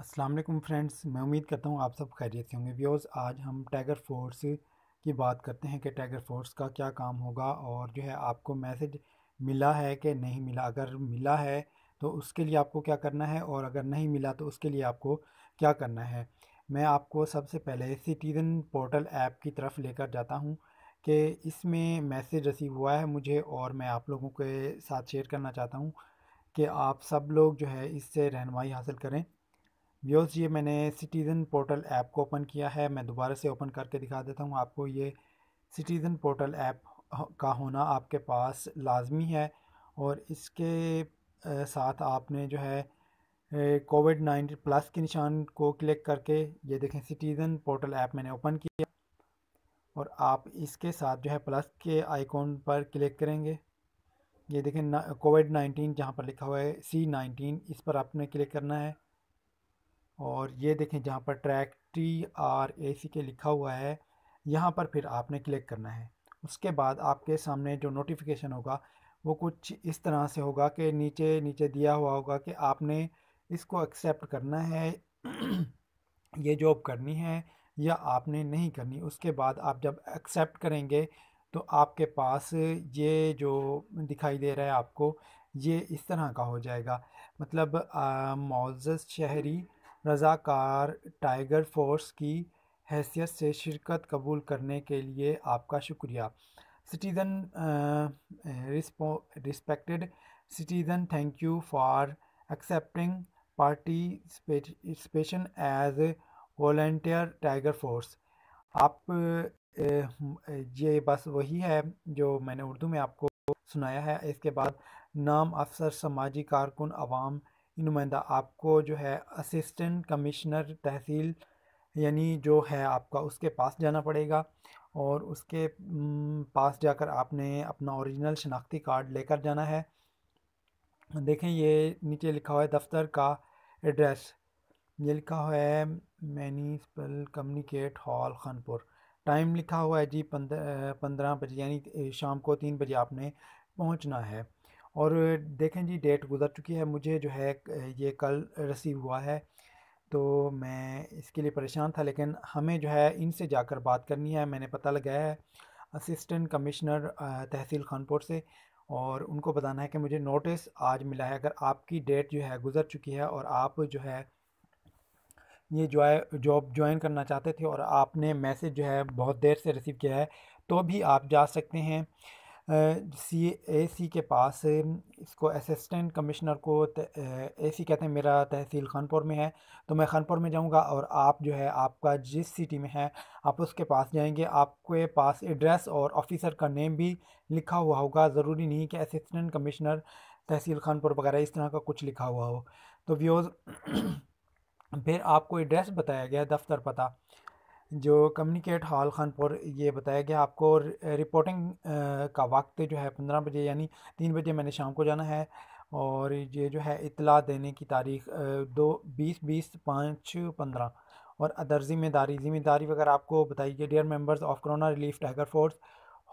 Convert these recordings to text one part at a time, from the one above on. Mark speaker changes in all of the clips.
Speaker 1: अस्सलाम वालेकुम फ्रेंड्स मैं उम्मीद करता हूँ आप सब खैरियत से होंगे व्यूज़ आज हम टाइगर फोर्स की बात करते हैं कि टाइगर फोर्स का क्या काम होगा और जो है आपको मैसेज मिला है कि नहीं मिला अगर मिला है तो उसके लिए आपको क्या करना है और अगर नहीं मिला तो उसके लिए आपको क्या करना है मैं आपको सबसे पहले सिटीज़न पोर्टल ऐप की तरफ लेकर जाता हूँ कि इसमें मैसेज रिसीव हुआ है मुझे और मैं आप लोगों के साथ शेयर करना चाहता हूँ कि आप सब लोग जो है इससे रहनमाई हासिल करें व्यूज़ ये मैंने सिटीज़न पोर्टल ऐप को ओपन किया है मैं दोबारा से ओपन करके दिखा देता हूँ आपको ये सिटीज़न पोर्टल ऐप का होना आपके पास लाजमी है और इसके साथ आपने जो है कोविड नाइन्टीन प्लस के निशान को क्लिक करके ये देखें सिटीज़न पोर्टल ऐप मैंने ओपन किया और आप इसके साथ जो है प्लस के आइकॉन पर क्लिक करेंगे ये देखें कोविड नाइन्टीन जहाँ पर लिखा हुआ है सी नाइन्टीन इस पर आपने क्लिक करना है और ये देखें जहाँ पर track T R A C K लिखा हुआ है यहाँ पर फिर आपने क्लिक करना है उसके बाद आपके सामने जो नोटिफिकेशन होगा वो कुछ इस तरह से होगा कि नीचे नीचे दिया हुआ होगा कि आपने इसको एक्सेप्ट करना है ये जॉब करनी है या आपने नहीं करनी उसके बाद आप जब एक्सेप्ट करेंगे तो आपके पास ये जो दिखाई दे रहा है आपको ये इस तरह का हो जाएगा मतलब मोज़ शहरी रज़ाकार टाइगर फोर्स की हैसियत से शिरकत कबूल करने के लिए आपका शुक्रिया citizen respected citizen thank you for accepting position as volunteer tiger force आप ये बस वही है जो मैंने उर्दू में आपको सुनाया है इसके बाद नाम अफसर समाजी कारकुन आवाम नुमाइंदा आपको जो है असिस्टेंट कमिश्नर तहसील यानी जो है आपका उसके पास जाना पड़ेगा और उसके पास जाकर आपने अपना ओरिजिनल शनाख्ती कार्ड लेकर जाना है देखें ये नीचे लिखा हुआ है दफ्तर का एड्रेस ये लिखा हुआ है municipal community hall Khanpur time लिखा हुआ है जी पंद्रह पंद्रह बजे यानी शाम को तीन बजे आपने पहुंचना है और देखें जी डेट गुजर चुकी है मुझे जो है ये कल रिसीव हुआ है तो मैं इसके लिए परेशान था लेकिन हमें जो है इनसे जाकर बात करनी है मैंने पता लगाया है असिस्टेंट कमिश्नर तहसील खानपुर से और उनको बताना है कि मुझे नोटिस आज मिला है अगर आपकी डेट जो है गुजर चुकी है और आप जो है ये जो है जॉब ज्वाइन करना चाहते थे और आपने मैसेज जो है बहुत देर से रिसीव किया है तो भी आप जा सकते हैं सी ए सी के पास इसको असिस्टेंट कमिश्नर को ए सी कहते हैं मेरा तहसील खानपुर में है तो मैं खानपुर में जाऊंगा और आप जो है आपका जिस सिटी में है आप उसके पास जाएंगे आपके पास एड्रेस और ऑफिसर का नेम भी लिखा हुआ होगा ज़रूरी नहीं कि असिस्टेंट कमिश्नर तहसील खानपुर वगैरह इस तरह का कुछ लिखा हुआ हो तो व्यूज़ फिर आपको एड्रेस बताया गया दफ्तर पता जो कम्युनिकेट हॉल खानपुर ये बताया गया आपको रिपोर्टिंग का वक्त जो है पंद्रह बजे यानी तीन बजे मैंने शाम को जाना है और ये जो है इतला देने की तारीख दो बीस बीस पाँच पंद्रह और अदर ज़िम्मेदारी ज़िम्मेदारी वगैरह आपको बताइए dear members of corona relief tiger force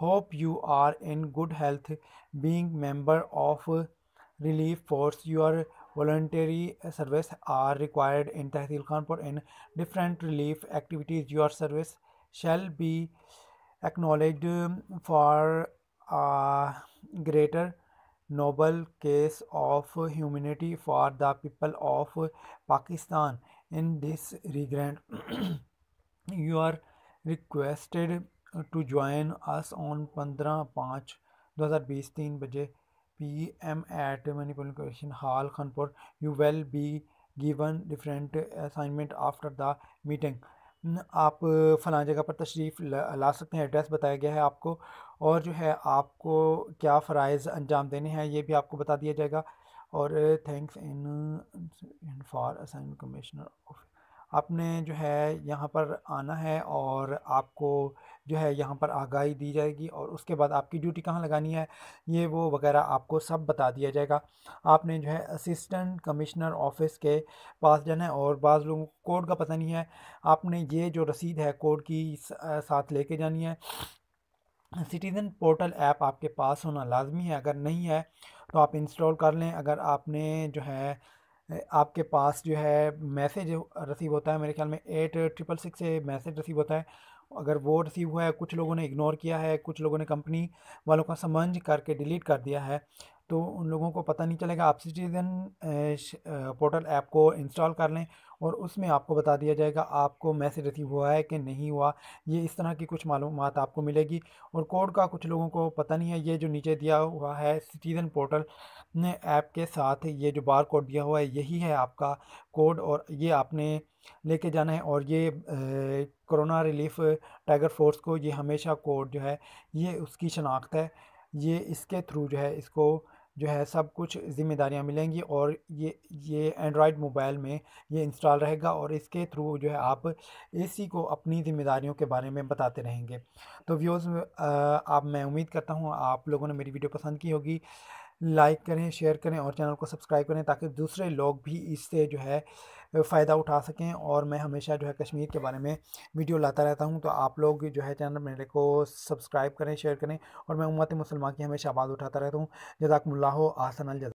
Speaker 1: hope you are in good health being member of relief force you are voluntary service are required in Tehsil Khanpur in different relief activities. Your service shall be acknowledged for a greater noble case of humanity for the people of Pakistan. In this regard, you are requested to join us on 15 5 2020 P M at money manipulation hall Khanpur you will be given different assignment after the meeting आप फला जगह पर तशरीफ़ ला सकते हैं address बताया गया है आपको और जो है आपको क्या फ़रज़ अंजाम देने हैं ये भी आपको बता दिया जाएगा और thanks in for assignment commissioner of आपने जो है यहाँ पर आना है और आपको जो है यहाँ पर आगाही दी जाएगी और उसके बाद आपकी ड्यूटी कहाँ लगानी है ये वो वगैरह आपको सब बता दिया जाएगा आपने जो है असिस्टेंट कमिश्नर ऑफिस के पास जाना है और बाज़ लोगों को कोड का पता नहीं है आपने ये जो रसीद है कोड की साथ लेके जानी है सिटीज़न पोर्टल ऐप आपके पास होना लाजमी है अगर नहीं है तो आप इंस्टॉल कर लें अगर आपने जो है आपके पास जो है मैसेज रिसीव होता है मेरे ख्याल में एट ट्रिपल सिक्स से मैसेज रिसीव होता है अगर वो रिसीव हुआ है कुछ लोगों ने इग्नोर किया है कुछ लोगों ने कंपनी वालों का समझ करके डिलीट कर दिया है तो उन लोगों को पता नहीं चलेगा आप सिटीज़न पोर्टल ऐप को इंस्टॉल कर लें और उसमें आपको बता दिया जाएगा आपको मैसेज रिसीव हुआ है कि नहीं हुआ ये इस तरह की कुछ मालूम आपको मिलेगी और कोड का कुछ लोगों को पता नहीं है ये जो नीचे दिया हुआ है सिटीज़न पोर्टल ने ऐप के साथ ये जो बार कोड दिया हुआ है यही है आपका कोड और ये आपने लेके जाना है और ये कोरोना रिलीफ टाइगर फोर्स को ये हमेशा कोड जो है ये उसकी शनाख्त है ये इसके थ्रू जो है इसको जो है सब कुछ ज़िम्मेदारियाँ मिलेंगी और ये ये एंड्रॉयड मोबाइल में ये इंस्टॉल रहेगा और इसके थ्रू जो है आप इसी को अपनी ज़िम्मेदारियों के बारे में बताते रहेंगे तो व्यूज़ आप मैं उम्मीद करता हूँ आप लोगों ने मेरी वीडियो पसंद की होगी लाइक करें शेयर करें और चैनल को सब्सक्राइब करें ताकि दूसरे लोग भी इससे जो है फ़ायदा उठा सकें और मैं हमेशा जो है कश्मीर के बारे में वीडियो लाता रहता हूं तो आप लोग जो है चैनल मेरे को सब्सक्राइब करें शेयर करें और मैं उम्मत मुसलमान की हमेशा आवाज़ उठाता रहता हूँ हो आसन जजा